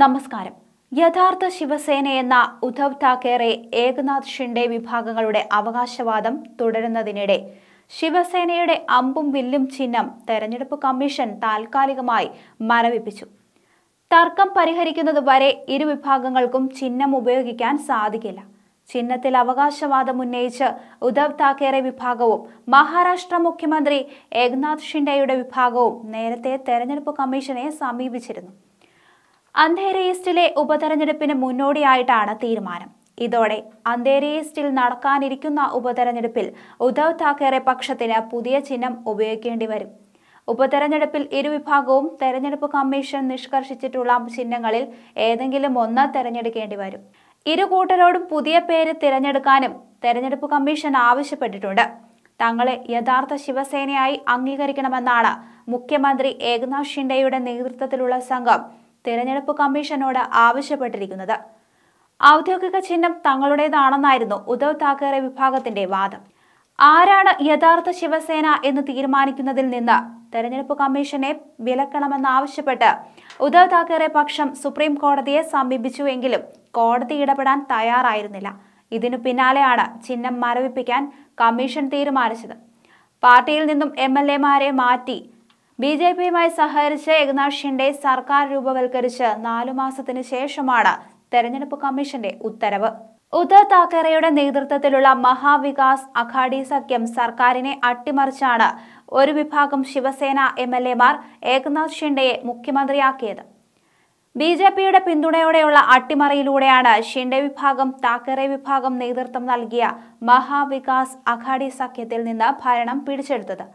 നമസ്കാരം യഥാർത്ഥ ശിവസേനയെന്ന ഉദ്ധവ് താക്കറെ ഏകനാഥ് ഷിൻഡെ വിഭാഗങ്ങളുടെ അവകാശവാദം തുടരുന്നതിനിടെ ശിവസേനയുടെ അമ്പും വില്ലും ചിഹ്നം തെരഞ്ഞെടുപ്പ് കമ്മീഷൻ താൽക്കാലികമായി മരവിപ്പിച്ചു തർക്കം പരിഹരിക്കുന്നത് വരെ ഇരുവിഭാഗങ്ങൾക്കും ചിഹ്നം ഉപയോഗിക്കാൻ സാധിക്കില്ല ചിഹ്നത്തിൽ അവകാശവാദം ഉന്നയിച്ച് ഉദ്ധവ് താക്കറെ വിഭാഗവും മഹാരാഷ്ട്ര മുഖ്യമന്ത്രി ഏകനാഥ് ഷിൻഡെയുടെ വിഭാഗവും നേരത്തെ തെരഞ്ഞെടുപ്പ് കമ്മീഷനെ സമീപിച്ചിരുന്നു അന്ധേരി ഈസ്റ്റിലെ ഉപതെരഞ്ഞെടുപ്പിന് മുന്നോടിയായിട്ടാണ് തീരുമാനം ഇതോടെ അന്ധേരി ഈസ്റ്റിൽ നടക്കാനിരിക്കുന്ന ഉപതെരഞ്ഞെടുപ്പിൽ ഉദ്ധവ് താക്കറെ പക്ഷത്തിന് പുതിയ ചിഹ്നം ഉപയോഗിക്കേണ്ടി വരും ഉപതെരഞ്ഞെടുപ്പിൽ ഇരുവിഭാഗവും തെരഞ്ഞെടുപ്പ് കമ്മീഷൻ നിഷ്കർഷിച്ചിട്ടുള്ള ചിഹ്നങ്ങളിൽ ഏതെങ്കിലും ഒന്ന് തെരഞ്ഞെടുക്കേണ്ടി വരും ഇരു കൂട്ടരോടും പുതിയ പേര് തിരഞ്ഞെടുക്കാനും തെരഞ്ഞെടുപ്പ് കമ്മീഷൻ ആവശ്യപ്പെട്ടിട്ടുണ്ട് തങ്ങളെ യഥാർത്ഥ ശിവസേനയായി അംഗീകരിക്കണമെന്നാണ് മുഖ്യമന്ത്രി ഏകനാഥ് ഷിൻഡെയുടെ നേതൃത്വത്തിലുള്ള സംഘം തെരഞ്ഞെടുപ്പ് കമ്മീഷനോട് ആവശ്യപ്പെട്ടിരിക്കുന്നത് ഔദ്യോഗിക ചിഹ്നം തങ്ങളുടേതാണെന്നായിരുന്നു ഉദ്ധവ് താക്കറെ വിഭാഗത്തിന്റെ വാദം ആരാണ് യഥാർത്ഥ ശിവസേന എന്ന് തീരുമാനിക്കുന്നതിൽ നിന്ന് തെരഞ്ഞെടുപ്പ് കമ്മീഷനെ വിലക്കണമെന്നാവശ്യപ്പെട്ട് ഉദ്ധവ് താക്കറെ പക്ഷം സുപ്രീം കോടതിയെ സമീപിച്ചുവെങ്കിലും കോടതി ഇടപെടാൻ തയ്യാറായിരുന്നില്ല ഇതിനു പിന്നാലെയാണ് ചിഹ്നം മരവിപ്പിക്കാൻ കമ്മീഷൻ തീരുമാനിച്ചത് പാർട്ടിയിൽ നിന്നും എം എൽ എമാരെ മാറ്റി ബി ജെ പിയുമായി സഹകരിച്ച് ഏകനാഥ് ഷിൻഡെ സർക്കാർ രൂപവൽക്കരിച്ച് നാലു മാസത്തിനു ശേഷമാണ് തെരഞ്ഞെടുപ്പ് കമ്മീഷന്റെ ഉത്തരവ് ഉദ്ധവ് താക്കറെയുടെ നേതൃത്വത്തിലുള്ള മഹാവികാസ് അഘാഡി സഖ്യം സർക്കാരിനെ അട്ടിമറിച്ചാണ് ഒരു വിഭാഗം Shiv Sena M L Mar Eknath ഷിൻഡെയെ മുഖ്യമന്ത്രിയാക്കിയത് B J പിയുടെ പിന്തുണയോടെയുള്ള അട്ടിമറിയിലൂടെയാണ് ഷിൻഡെ വിഭാഗം താക്കറെ വിഭാഗം നേതൃത്വം നൽകിയ മഹാവികാസ് അഘാഡി സഖ്യത്തിൽ നിന്ന് ഭരണം പിടിച്ചെടുത്തത്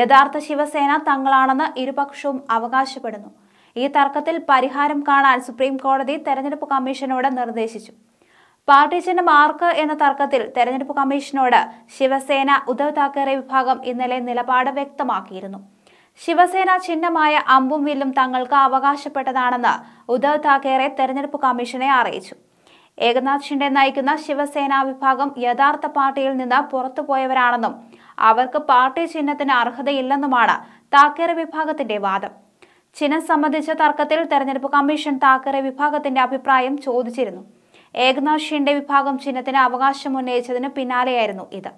യഥാർത്ഥ ശിവസേന തങ്ങളാണെന്ന് ഇരുപക്ഷവും അവകാശപ്പെടുന്നു ഈ തർക്കത്തിൽ പരിഹാരം കാണാൻ സുപ്രീം കോടതി തെരഞ്ഞെടുപ്പ് കമ്മീഷനോട് നിർദ്ദേശിച്ചു പാർട്ടി ചിഹ്നം ആർക്ക് എന്ന തർക്കത്തിൽ തെരഞ്ഞെടുപ്പ് കമ്മീഷനോട് ശിവസേന ഉദ്ധവ് താക്കറെ വിഭാഗം ഇന്നലെ നിലപാട് വ്യക്തമാക്കിയിരുന്നു ശിവസേന ചിഹ്നമായ അമ്പും വില്ലും തങ്ങൾക്ക് അവകാശപ്പെട്ടതാണെന്ന് ഉദ്ധവ് താക്കറെ തെരഞ്ഞെടുപ്പ് കമ്മീഷനെ അറിയിച്ചു ഏകനാഥ് ഷിൻഡെ നയിക്കുന്ന ശിവസേന വിഭാഗം യഥാർത്ഥ പാർട്ടിയിൽ നിന്ന് പുറത്തുപോയവരാണെന്നും അവർക്ക് പാർട്ടി ചിഹ്നത്തിന് അർഹതയില്ലെന്നുമാണ് താക്കേറെ വിഭാഗത്തിന്റെ വാദം ചിഹ്നം സംബന്ധിച്ച തർക്കത്തിൽ തെരഞ്ഞെടുപ്പ് കമ്മീഷൻ താക്കറെ വിഭാഗത്തിന്റെ അഭിപ്രായം ചോദിച്ചിരുന്നു ഏകനാഥ് ഷിൻഡെ വിഭാഗം ചിഹ്നത്തിന് അവകാശം ഉന്നയിച്ചതിന് പിന്നാലെയായിരുന്നു ഇത്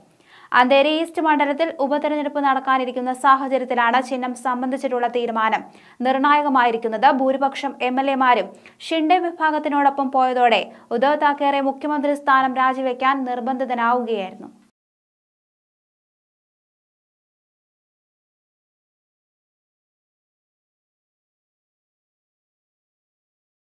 അന്തേരി ഈസ്റ്റ് മണ്ഡലത്തിൽ ഉപതെരഞ്ഞെടുപ്പ് നടക്കാനിരിക്കുന്ന സാഹചര്യത്തിലാണ് ചിഹ്നം സംബന്ധിച്ചിട്ടുള്ള തീരുമാനം നിർണായകമായിരിക്കുന്നത് ഭൂരിപക്ഷം എം എൽ എമാരും ഷിൻഡെ വിഭാഗത്തിനോടൊപ്പം പോയതോടെ ഉദ്ധവ് താക്കറെ മുഖ്യമന്ത്രി സ്ഥാനം രാജിവെക്കാൻ നിർബന്ധിതനാവുകയായിരുന്നു